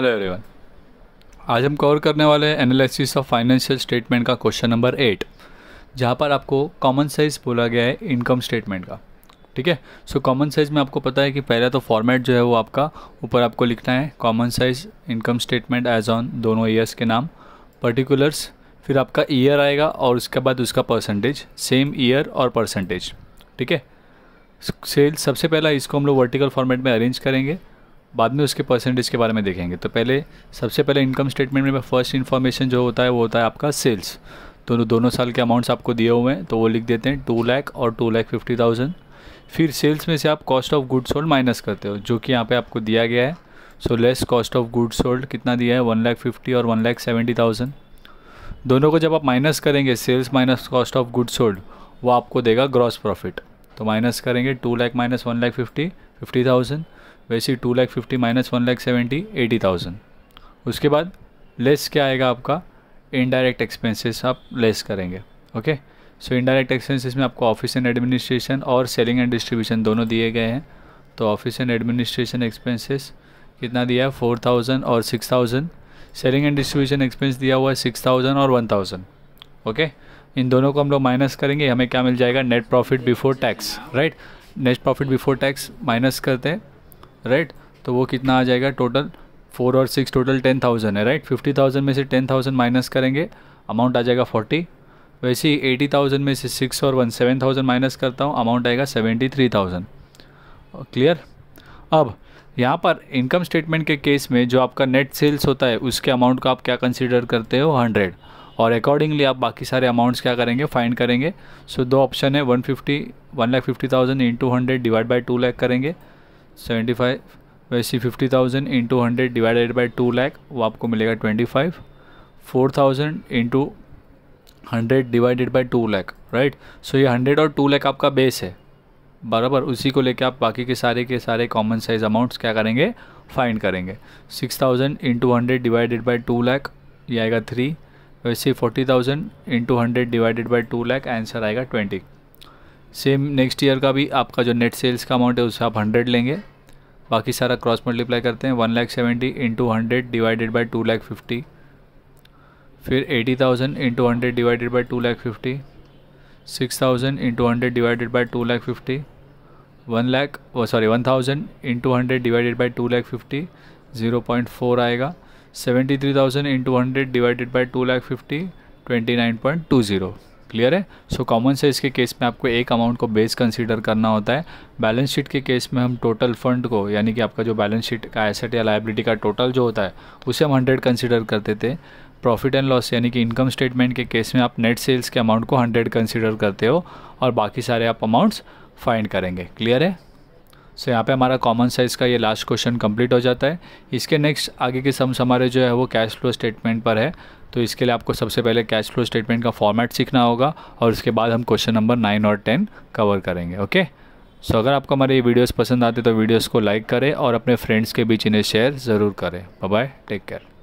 hello everyone आज हम cover करने वाले हैं एनालिसिस ऑफ फाइनेंशियल स्टेटमेंट का क्वेश्चन नंबर एट जहाँ पर आपको कॉमन साइज बोला गया है इनकम स्टेटमेंट का ठीक है सो कॉमन साइज में आपको पता है कि पहला तो फॉर्मेट जो है वो आपका ऊपर आपको लिखना है common size income statement as on दोनों ईयर्स के नाम पर्टिकुलर्स फिर आपका ईयर आएगा और उसके बाद उसका परसेंटेज सेम ईयर और परसेंटेज ठीक है सेल सबसे पहला इसको हम लोग वर्टिकल फॉर्मेट में अरेंज करेंगे बाद में उसके परसेंटेज के बारे में देखेंगे तो पहले सबसे पहले इनकम स्टेटमेंट में फर्स्ट इन्फॉर्मेशन जो होता है वो होता है आपका सेल्स तो दोनों साल के अमाउंट्स आपको दिए हुए हैं तो वो लिख देते हैं टू लैख और टू लैख फिफ्टी थाउजेंड फिर सेल्स में से आप cost of good sold minus करते हो जो कि यहाँ पे आपको दिया गया है so less cost of good sold कितना दिया है वन लाख फिफ्टी और वन लाख सेवेंटी थाउजेंड दोनों को जब आप माइनस करेंगे sales minus cost of good sold वो आपको देगा ग्रॉस प्रॉफिट तो माइनस करेंगे two lakh minus one lakh fifty fifty thousand वैसे two lakh fifty minus one lakh seventy eighty thousand उसके बाद लेस क्या आएगा आपका इनडायरेक्ट एक्सपेंसेस आप लेस करेंगे ओके सो इनडायरेक्ट एक्सपेंसेस में आपको ऑफिस एंड एडमिनिस्ट्रेशन और सेलिंग एंड डिस्ट्रीब्यूशन दोनों दिए गए हैं तो ऑफिस एंड एडमिनिस्ट्रेशन एक्सपेंसेस कितना दिया है फोर थाउजेंड और six thousand selling and distribution expense दिया हुआ है सिक्स थाउजेंड और वन थाउजेंड ओके इन दोनों को हम लोग माइनस करेंगे हमें क्या मिल जाएगा net profit before tax right net profit before tax minus करते हैं राइट तो वो कितना आ जाएगा टोटल फोर और सिक्स टोटल टेन थाउजेंड है राइट फिफ्टी थाउजेंड में से टेन थाउजेंड माइनस करेंगे अमाउंट आ जाएगा फोर्टी वैसे ही एटी थाउजेंड में से सिक्स और वन सेवन थाउजेंड माइनस करता हूँ अमाउंट आएगा सेवेंटी थ्री थाउजेंड क्लियर अब यहाँ पर इनकम स्टेटमेंट के केस में जो आपका नेट सेल्स होता है उसके अमाउंट को आप क्या कंसिडर करते हो हंड्रेड और अकॉर्डिंगली आप बाकी सारे अमाउंट्स क्या करेंगे फाइंड करेंगे सो so, दो ऑप्शन है one fifty one lakh fifty thousand into hundred divide by two lakh करेंगे सेवेंटी फाइव वैसी fifty thousand into hundred divided by two lakh वो आपको मिलेगा twenty five four thousand into hundred divided by two lakh right so ये hundred और two lakh आपका base है बराबर उसी को लेके आप बाकी के सारे के सारे कॉमन साइज अमाउंट्स क्या करेंगे फाइंड करेंगे six thousand into hundred divided by two lakh ये आएगा थ्री वैसे forty thousand into hundred divided by two lakh answer आएगा ट्वेंटी सेम नेक्स्ट ईयर का भी आपका जो नेट सेल्स का अमाउंट है उसे आप हंड्रेड लेंगे बाकी सारा क्रॉस मल्टीप्लाई करते हैं one lakh seventy into hundred divided by two lakh fifty फिर eighty thousand into hundred divided by two lakh fifty six thousand into hundred divided by two lakh fifty one lakh sorry one thousand into hundred divided by two lakh fifty zero point four आएगा seventy three thousand into hundred divided by two lakh fifty twenty nine point two zero clear है so common sales के case में आपको एक amount को base consider करना होता है बैलेंस शीट के केस में हम टोटल फंड को यानी कि आपका जो बैलेंस शीट का एसेट या लाइबिलिटी का टोटल जो होता है उसे हम हंड्रेड कंसिडर करते थे प्रॉफिट एंड लॉस यानी कि इनकम स्टेटमेंट के केस में आप नेट सेल्स के अमाउंट को हंड्रेड कंसिडर करते हो और बाकी सारे आप अमाउंट्स फाइंड करेंगे क्लियर है सो so, यहाँ पे हमारा कॉमन साइज का ये लास्ट क्वेश्चन कंप्लीट हो जाता है इसके नेक्स्ट आगे के सम्स हमारे जो है वो कैश फ्लो स्टेटमेंट पर है तो इसके लिए आपको सबसे पहले कैश फ्लो स्टेटमेंट का फॉर्मेट सीखना होगा और उसके बाद हम क्वेश्चन नंबर नाइन और टेन कवर करेंगे ओके सो so, अगर आपको हमारे ये वीडियोज़ पसंद आते तो वीडियोज़ को लाइक करें और अपने फ्रेंड्स के बीच इन्हें शेयर ज़रूर करें बाय टेक केयर